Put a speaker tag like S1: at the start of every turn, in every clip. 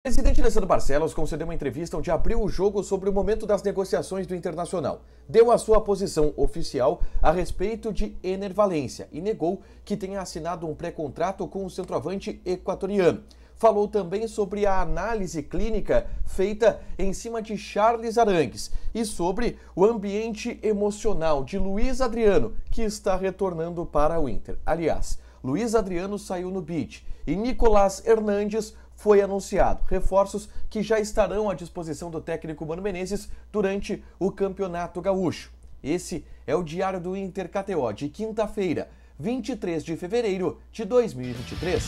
S1: O presidente Alessandro Barcelos concedeu uma entrevista onde abriu o jogo sobre o momento das negociações do Internacional. Deu a sua posição oficial a respeito de Ener Valência e negou que tenha assinado um pré-contrato com o centroavante equatoriano. Falou também sobre a análise clínica feita em cima de Charles Arangues e sobre o ambiente emocional de Luiz Adriano, que está retornando para o Inter. Aliás, Luiz Adriano saiu no beat e Nicolás Hernandes foi anunciado. Reforços que já estarão à disposição do técnico Mano Menezes durante o Campeonato Gaúcho. Esse é o Diário do Inter KTO de quinta-feira, 23 de fevereiro de 2023.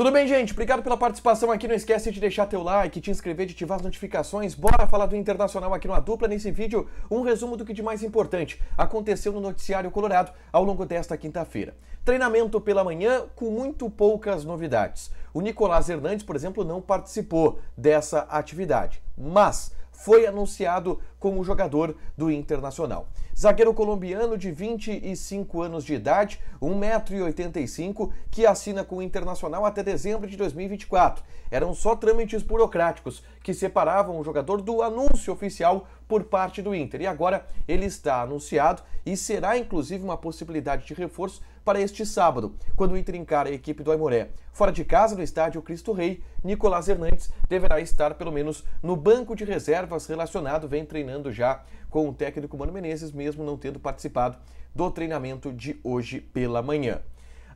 S1: Tudo bem, gente? Obrigado pela participação aqui. Não esquece de deixar teu like, te inscrever, de ativar as notificações. Bora falar do Internacional aqui na Dupla. Nesse vídeo, um resumo do que de mais importante aconteceu no noticiário colorado ao longo desta quinta-feira. Treinamento pela manhã com muito poucas novidades. O Nicolás Hernandes, por exemplo, não participou dessa atividade, mas foi anunciado como jogador do Internacional zagueiro colombiano de 25 anos de idade, 1,85m, que assina com o Internacional até dezembro de 2024. Eram só trâmites burocráticos que separavam o jogador do anúncio oficial por parte do Inter. E agora ele está anunciado e será inclusive uma possibilidade de reforço para este sábado, quando o Inter encara a equipe do Aimoré. Fora de casa, no estádio Cristo Rei, Nicolás Hernandes deverá estar pelo menos no banco de reservas relacionado, vem treinando já com o técnico Mano Menezes, mesmo não tendo participado do treinamento de hoje pela manhã.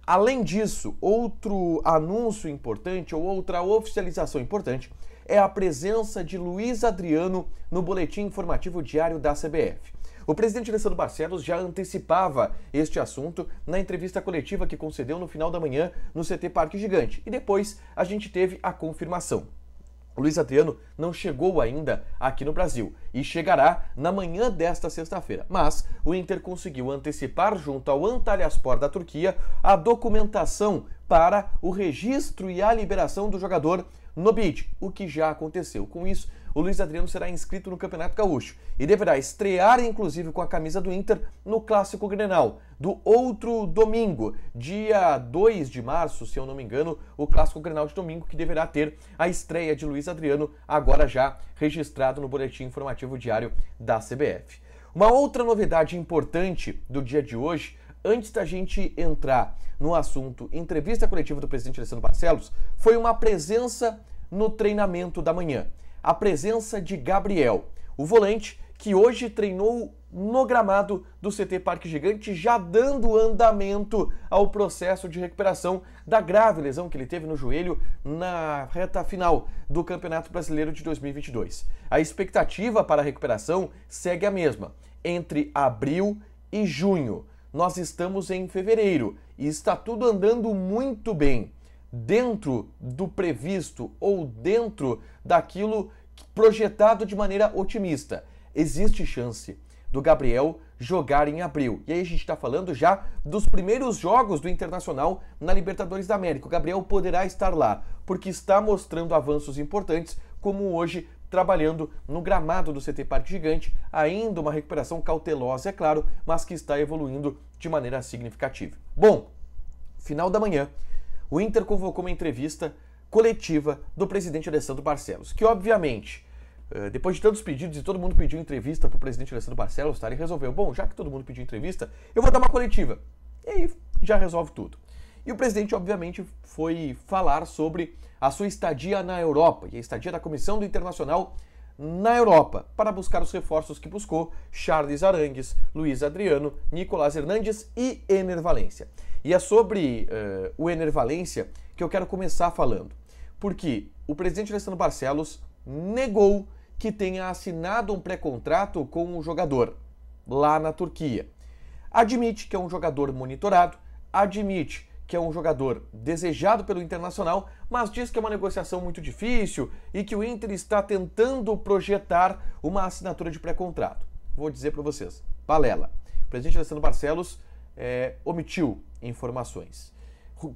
S1: Além disso, outro anúncio importante ou outra oficialização importante é a presença de Luiz Adriano no boletim informativo diário da CBF. O presidente Alessandro Barcelos já antecipava este assunto na entrevista coletiva que concedeu no final da manhã no CT Parque Gigante. E depois a gente teve a confirmação. O Luiz Adriano não chegou ainda aqui no Brasil e chegará na manhã desta sexta-feira. Mas o Inter conseguiu antecipar, junto ao Antalyaspor da Turquia, a documentação para o registro e a liberação do jogador no bid, o que já aconteceu. Com isso, o Luiz Adriano será inscrito no Campeonato Gaúcho e deverá estrear, inclusive, com a camisa do Inter no Clássico Grenal. Do outro domingo, dia 2 de março, se eu não me engano, o Clássico Grenal de domingo, que deverá ter a estreia de Luiz Adriano, agora já registrado no Boletim Informativo Diário da CBF. Uma outra novidade importante do dia de hoje antes da gente entrar no assunto entrevista coletiva do presidente Alessandro Barcelos, foi uma presença no treinamento da manhã. A presença de Gabriel, o volante que hoje treinou no gramado do CT Parque Gigante, já dando andamento ao processo de recuperação da grave lesão que ele teve no joelho na reta final do Campeonato Brasileiro de 2022. A expectativa para a recuperação segue a mesma, entre abril e junho nós estamos em fevereiro e está tudo andando muito bem, dentro do previsto ou dentro daquilo projetado de maneira otimista. Existe chance do Gabriel jogar em abril. E aí a gente está falando já dos primeiros jogos do Internacional na Libertadores da América. O Gabriel poderá estar lá, porque está mostrando avanços importantes, como hoje trabalhando no gramado do CT Parque Gigante, ainda uma recuperação cautelosa, é claro, mas que está evoluindo de maneira significativa. Bom, final da manhã, o Inter convocou uma entrevista coletiva do presidente Alessandro Barcelos, que obviamente eh, depois de tantos pedidos e todo mundo pediu entrevista para o presidente Alessandro Barcelos, tá? ele resolveu, bom, já que todo mundo pediu entrevista, eu vou dar uma coletiva. E aí já resolve tudo. E o presidente, obviamente, foi falar sobre a sua estadia na Europa e a estadia da Comissão do Internacional na Europa para buscar os reforços que buscou Charles Arangues, Luiz Adriano, Nicolás Hernandes e Ener Valência. E é sobre uh, o Ener Valência que eu quero começar falando, porque o presidente Alessandro Barcelos negou que tenha assinado um pré-contrato com o um jogador lá na Turquia. Admite que é um jogador monitorado, admite que é um jogador desejado pelo Internacional, mas diz que é uma negociação muito difícil e que o Inter está tentando projetar uma assinatura de pré-contrato. Vou dizer para vocês, balela. O presidente Alessandro Barcelos é, omitiu informações.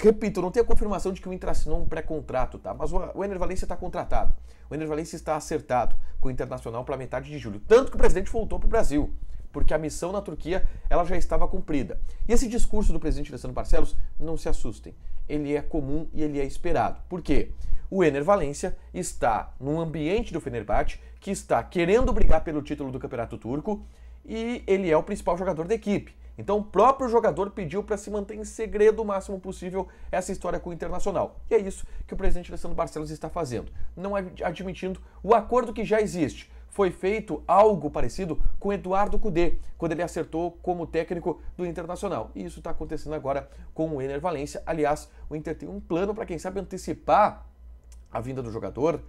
S1: Repito, não tem a confirmação de que o Inter assinou um pré-contrato, tá? Mas o Ener Valencia está contratado. O Ener Valencia está acertado com o Internacional para metade de julho. Tanto que o presidente voltou para o Brasil porque a missão na Turquia ela já estava cumprida. E esse discurso do presidente Alessandro Barcelos, não se assustem, ele é comum e ele é esperado. Por quê? O Ener Valência está num ambiente do Fenerbahçe que está querendo brigar pelo título do Campeonato Turco e ele é o principal jogador da equipe. Então o próprio jogador pediu para se manter em segredo o máximo possível essa história com o Internacional. E é isso que o presidente Alessandro Barcelos está fazendo, não admitindo o acordo que já existe foi feito algo parecido com Eduardo Cudê, quando ele acertou como técnico do Internacional. E isso está acontecendo agora com o Ener Valência. Aliás, o Inter tem um plano para, quem sabe, antecipar a vinda do jogador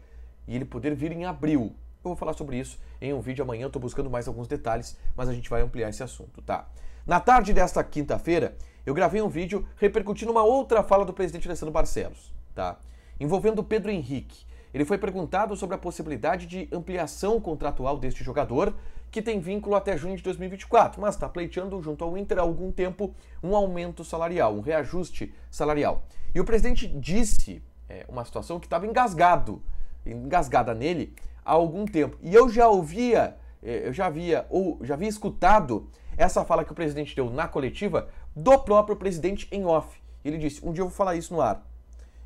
S1: e ele poder vir em abril. Eu vou falar sobre isso em um vídeo amanhã, estou buscando mais alguns detalhes, mas a gente vai ampliar esse assunto, tá? Na tarde desta quinta-feira, eu gravei um vídeo repercutindo uma outra fala do presidente Alessandro Barcelos, tá? Envolvendo Pedro Henrique. Ele foi perguntado sobre a possibilidade de ampliação contratual deste jogador, que tem vínculo até junho de 2024, mas está pleiteando junto ao Inter há algum tempo um aumento salarial, um reajuste salarial. E o presidente disse é, uma situação que estava engasgado, engasgada nele há algum tempo. E eu já ouvia, é, eu já havia ou já havia escutado essa fala que o presidente deu na coletiva do próprio presidente em off. Ele disse: "Um dia eu vou falar isso no ar".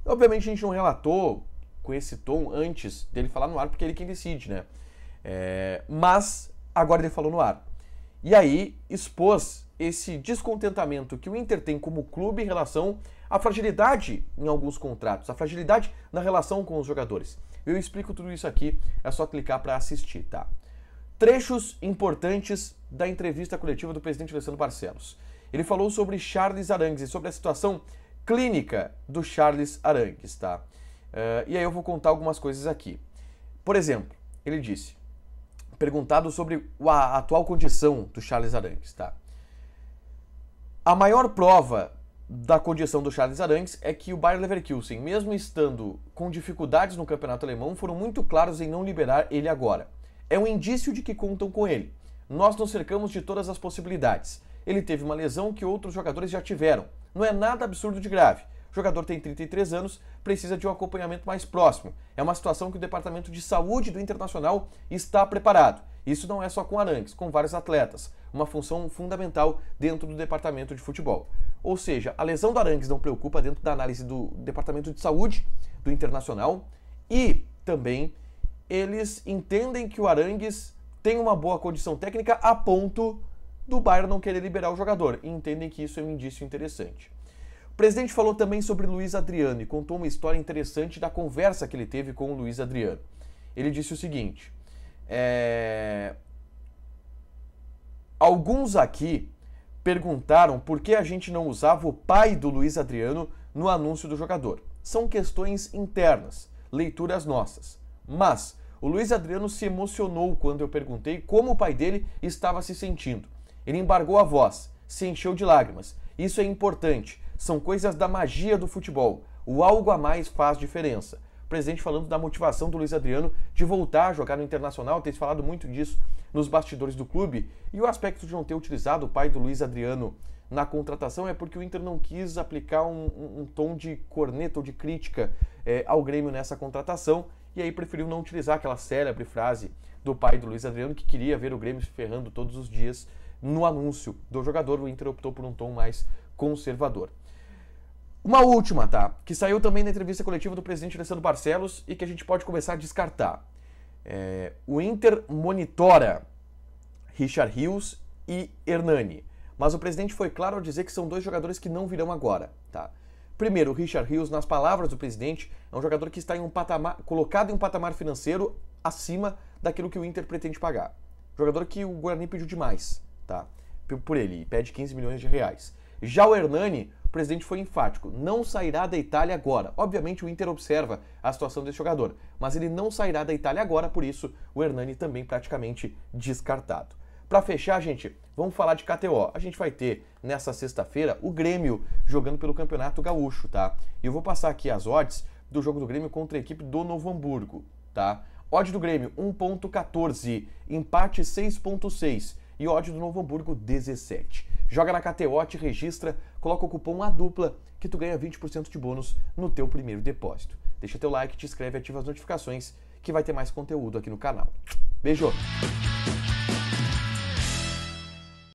S1: Obviamente a gente não relatou com esse tom antes dele falar no ar, porque é ele quem decide, né? É, mas agora ele falou no ar. E aí expôs esse descontentamento que o Inter tem como clube em relação à fragilidade em alguns contratos, a fragilidade na relação com os jogadores. Eu explico tudo isso aqui, é só clicar para assistir, tá? Trechos importantes da entrevista coletiva do presidente Alessandro Barcelos. Ele falou sobre Charles Arangues e sobre a situação clínica do Charles Arangues, tá? Uh, e aí eu vou contar algumas coisas aqui. Por exemplo, ele disse, perguntado sobre a atual condição do Charles Arangues, tá? A maior prova da condição do Charles Arangues é que o Bayer Leverkusen, mesmo estando com dificuldades no campeonato alemão, foram muito claros em não liberar ele agora. É um indício de que contam com ele. Nós nos cercamos de todas as possibilidades. Ele teve uma lesão que outros jogadores já tiveram. Não é nada absurdo de grave. O jogador tem 33 anos, precisa de um acompanhamento mais próximo. É uma situação que o Departamento de Saúde do Internacional está preparado. Isso não é só com Arangues, com vários atletas. Uma função fundamental dentro do departamento de futebol. Ou seja, a lesão do Arangues não preocupa dentro da análise do Departamento de Saúde do Internacional e também eles entendem que o Arangues tem uma boa condição técnica a ponto do Bayern não querer liberar o jogador. E entendem que isso é um indício interessante. O presidente falou também sobre Luiz Adriano e contou uma história interessante da conversa que ele teve com o Luiz Adriano. Ele disse o seguinte: é... Alguns aqui perguntaram por que a gente não usava o pai do Luiz Adriano no anúncio do jogador. São questões internas, leituras nossas. Mas o Luiz Adriano se emocionou quando eu perguntei como o pai dele estava se sentindo. Ele embargou a voz, se encheu de lágrimas. Isso é importante. São coisas da magia do futebol. O algo a mais faz diferença. O presidente falando da motivação do Luiz Adriano de voltar a jogar no Internacional, tem se falado muito disso nos bastidores do clube. E o aspecto de não ter utilizado o pai do Luiz Adriano na contratação é porque o Inter não quis aplicar um, um, um tom de corneta ou de crítica é, ao Grêmio nessa contratação e aí preferiu não utilizar aquela célebre frase do pai do Luiz Adriano que queria ver o Grêmio se ferrando todos os dias no anúncio do jogador. O Inter optou por um tom mais conservador. Uma última, tá? Que saiu também na entrevista coletiva do presidente Alessandro Barcelos e que a gente pode começar a descartar. É, o Inter monitora Richard Hughes e Hernani, mas o presidente foi claro ao dizer que são dois jogadores que não virão agora, tá? Primeiro, Richard Hughes, nas palavras do presidente, é um jogador que está em um patamar, colocado em um patamar financeiro acima daquilo que o Inter pretende pagar. Jogador que o Guarani pediu demais, tá? Por ele, e pede 15 milhões de reais. Já o Hernani, o presidente foi enfático, não sairá da Itália agora. Obviamente o Inter observa a situação desse jogador, mas ele não sairá da Itália agora, por isso o Hernani também praticamente descartado. Para fechar, gente, vamos falar de KTO. A gente vai ter nessa sexta-feira o Grêmio jogando pelo Campeonato Gaúcho, tá? E eu vou passar aqui as odds do jogo do Grêmio contra a equipe do Novo Hamburgo, tá? Odd do Grêmio 1.14, empate 6.6 e odd do Novo Hamburgo 17. Joga na KTO, te registra, coloca o cupom A Dupla que tu ganha 20% de bônus no teu primeiro depósito. Deixa teu like, te inscreve, e ativa as notificações que vai ter mais conteúdo aqui no canal. Beijo!